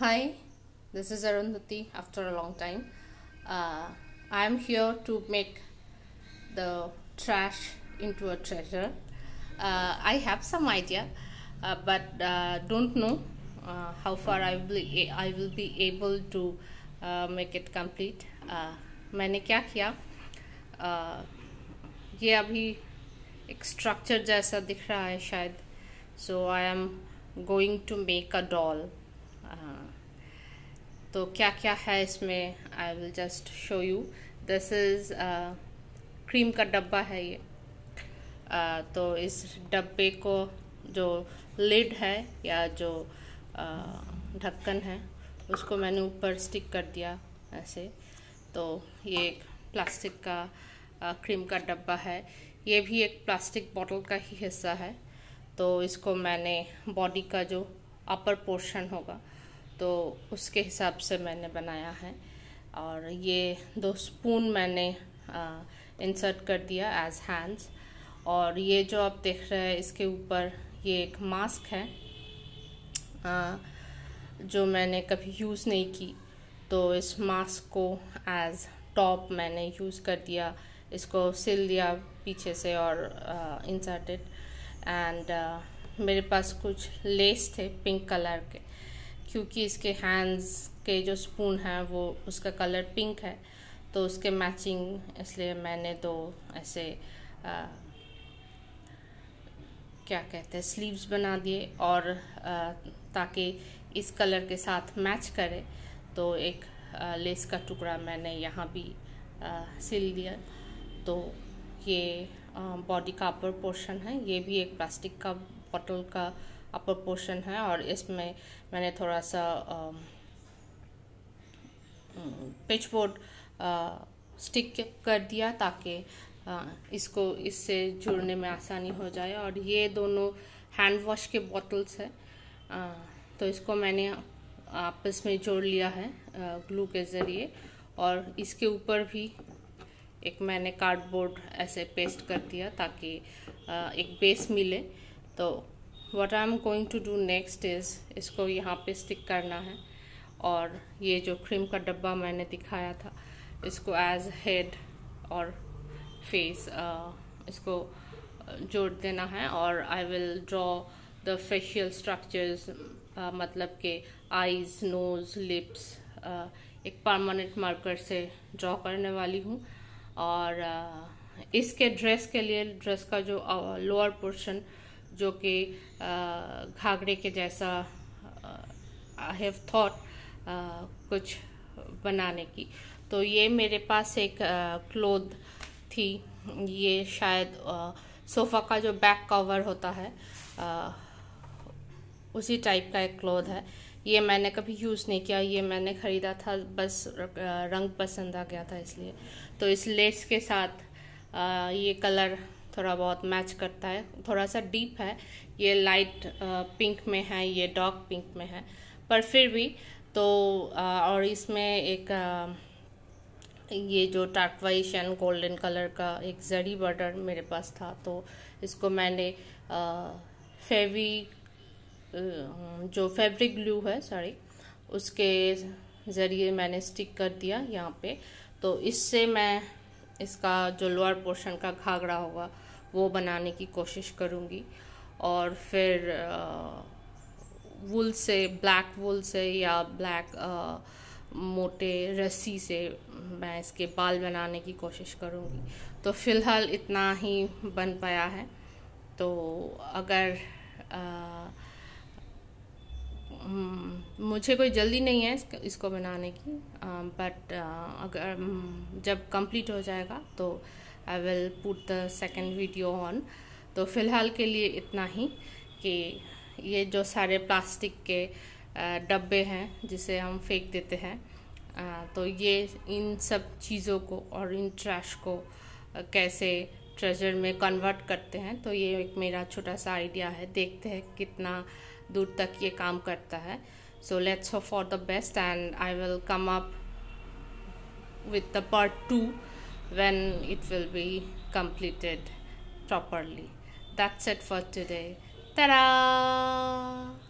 Hi, this is Arundhati after a long time. Uh, I am here to make the trash into a treasure. Uh, I have some idea, uh, but uh, don't know uh, how far I will, be, I will be able to uh, make it complete. मैंने क्या किया ये अभी एक structure जैसा दिख रहा है शायद so i am going to make a doll हाँ। तो क्या क्या है इसमें I will just show you this is cream का डब्बा है ये uh, तो इस डब्बे को जो लिड है या जो uh, ढक्कन uh, है उसको मैंने ऊपर स्टिक कर दिया ऐसे तो ये एक प्लास्टिक का uh, क्रीम का डब्बा है ये भी एक प्लास्टिक बॉटल का ही हिस्सा है तो इसको मैंने बॉडी का जो अपर पोर्शन होगा तो उसके हिसाब से मैंने बनाया है और ये दो स्पून मैंने इंसर्ट कर दिया एज हैंड्स और ये जो आप देख रहे हैं इसके ऊपर ये एक मास्क है आ, जो मैंने कभी यूज़ नहीं की तो इस मास्क को एज टॉप मैंने यूज़ कर दिया इसको सिल दिया पीछे से और इंसर्टेड एंड मेरे पास कुछ लेस थे पिंक कलर के क्योंकि इसके हैंड्स के जो स्पून है वो उसका कलर पिंक है तो उसके मैचिंग इसलिए मैंने दो ऐसे आ, क्या कहते हैं स्लीव्स बना दिए और आ, ताकि इस कलर के साथ मैच करे तो एक आ, लेस का टुकड़ा मैंने यहाँ भी आ, सिल दिया तो ये बॉडी का अपर पोर्शन है ये भी एक प्लास्टिक का बॉटल का अपर पोर्शन है और इसमें मैंने थोड़ा सा पिच बोर्ड स्टिक कर दिया ताकि इसको इससे जुड़ने में आसानी हो जाए और ये दोनों हैंड वॉश के बॉटल्स हैं तो इसको मैंने आपस में जोड़ लिया है ग्लू के ज़रिए और इसके ऊपर भी एक मैंने कार्डबोर्ड ऐसे पेस्ट कर दिया ताकि एक बेस मिले तो what I am going to do next is इसको यहाँ पे स्टिक करना है और ये जो क्रीम का डब्बा मैंने दिखाया था इसको एज हेड और फेस इसको जोड़ देना है और I will draw the facial structures मतलब के आईज नोज़ लिप्स एक परमानेंट मार्कर से ड्रॉ करने वाली हूँ और uh, इसके ड्रेस के लिए ड्रेस का जो लोअर पोर्शन जो कि घाघरे के जैसा आई हैव थॉट कुछ बनाने की तो ये मेरे पास एक क्लोथ थी ये शायद सोफ़ा का जो बैक कवर होता है आ, उसी टाइप का एक क्लोथ है ये मैंने कभी यूज़ नहीं किया ये मैंने ख़रीदा था बस रंग पसंद आ गया था इसलिए तो इस लेस के साथ आ, ये कलर थोड़ा बहुत मैच करता है थोड़ा सा डीप है ये लाइट पिंक में है ये डार्क पिंक में है पर फिर भी तो और इसमें एक ये जो टाटवाइश एंड गोल्डन कलर का एक जड़ी बॉर्डर मेरे पास था तो इसको मैंने फेवी जो फैब्रिक ग्लू है सॉरी उसके ज़रिए मैंने स्टिक कर दिया यहाँ पे तो इससे मैं इसका जो लोअर पोर्शन का घाघरा होगा वो बनाने की कोशिश करूँगी और फिर वुल से ब्लैक वुल से या ब्लैक मोटे रस्सी से मैं इसके बाल बनाने की कोशिश करूँगी तो फ़िलहाल इतना ही बन पाया है तो अगर आ, मुझे कोई जल्दी नहीं है इसको बनाने की बट अगर जब कंप्लीट हो जाएगा तो I will put the second video on तो फ़िलहाल के लिए इतना ही कि ये जो सारे प्लास्टिक के डब्बे हैं जिसे हम फेंक देते हैं तो ये इन सब चीज़ों को और इन ट्रैश को कैसे ट्रेजर में कन्वर्ट करते हैं तो ये एक मेरा छोटा सा आइडिया है देखते हैं कितना दूर तक ये काम करता है so let's hope for the best and i will come up with the part 2 when it will be completed properly that's it for today ta-da